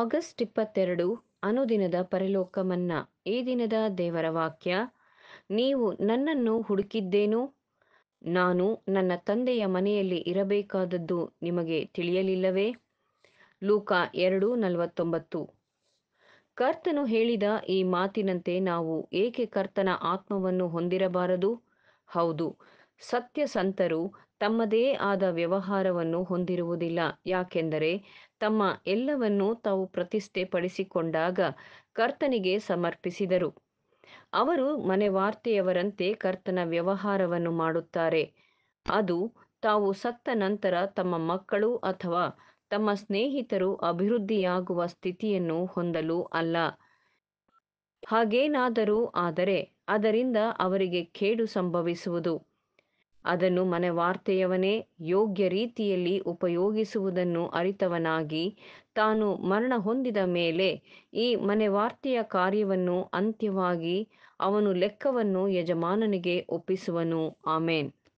August ಇಪ್ಪತ್ತೆರಡು ಅನುದಿನದ ಪರಲೋಕಮನ್ನ ಈ ದಿನದ ದೇವರ ವಾಕ್ಯ ನೀವು ನನ್ನನ್ನು ಹುಡುಕಿದ್ದೇನು ನಾನು ನನ್ನ ತಂದೆಯ ಮನೆಯಲ್ಲಿ ಇರಬೇಕಾದದ್ದು ನಿಮಗೆ ತಿಳಿಯಲಿಲ್ಲವೇ ಲೂಕ ಎರಡು ನಲವತ್ತೊಂಬತ್ತು ಕರ್ತನು ಹೇಳಿದ ಈ ಮಾತಿನಂತೆ ನಾವು ಏಕೆ ಕರ್ತನ ಆತ್ಮವನ್ನು ಹೊಂದಿರಬಾರದು ಹೌದು ಸತ್ಯ ಸಂತರು ತಮ್ಮದೇ ಆದ ವ್ಯವಹಾರವನ್ನು ಹೊಂದಿರುವುದಿಲ್ಲ ಯಾಕೆಂದರೆ ತಮ್ಮ ಎಲ್ಲವನ್ನೂ ತಾವು ಪ್ರತಿಷ್ಠೆ ಪಡಿಸಿಕೊಂಡಾಗ ಕರ್ತನಿಗೆ ಸಮರ್ಪಿಸಿದರು ಅವರು ಮನೆವಾರ್ತೆಯವರಂತೆ ಕರ್ತನ ವ್ಯವಹಾರವನ್ನು ಮಾಡುತ್ತಾರೆ ಅದು ತಾವು ಸತ್ತ ನಂತರ ತಮ್ಮ ಮಕ್ಕಳು ಅಥವಾ ತಮ್ಮ ಸ್ನೇಹಿತರು ಅಭಿವೃದ್ಧಿಯಾಗುವ ಸ್ಥಿತಿಯನ್ನು ಹೊಂದಲು ಅಲ್ಲ ಹಾಗೇನಾದರೂ ಆದರೆ ಅದರಿಂದ ಅವರಿಗೆ ಕೇಡು ಸಂಭವಿಸುವುದು ಅದನ್ನು ಮನೆವಾರ್ತೆಯವನೇ ಯೋಗ್ಯ ರೀತಿಯಲ್ಲಿ ಉಪಯೋಗಿಸುವುದನ್ನು ಅರಿತವನಾಗಿ ತಾನು ಮರಣ ಹೊಂದಿದ ಮೇಲೆ ಈ ಮನೆವಾರ್ತೆಯ ಕಾರ್ಯವನ್ನು ಅಂತ್ಯವಾಗಿ ಅವನು ಲೆಕ್ಕವನ್ನು ಯಜಮಾನನಿಗೆ ಒಪ್ಪಿಸುವನು ಆಮೇನ್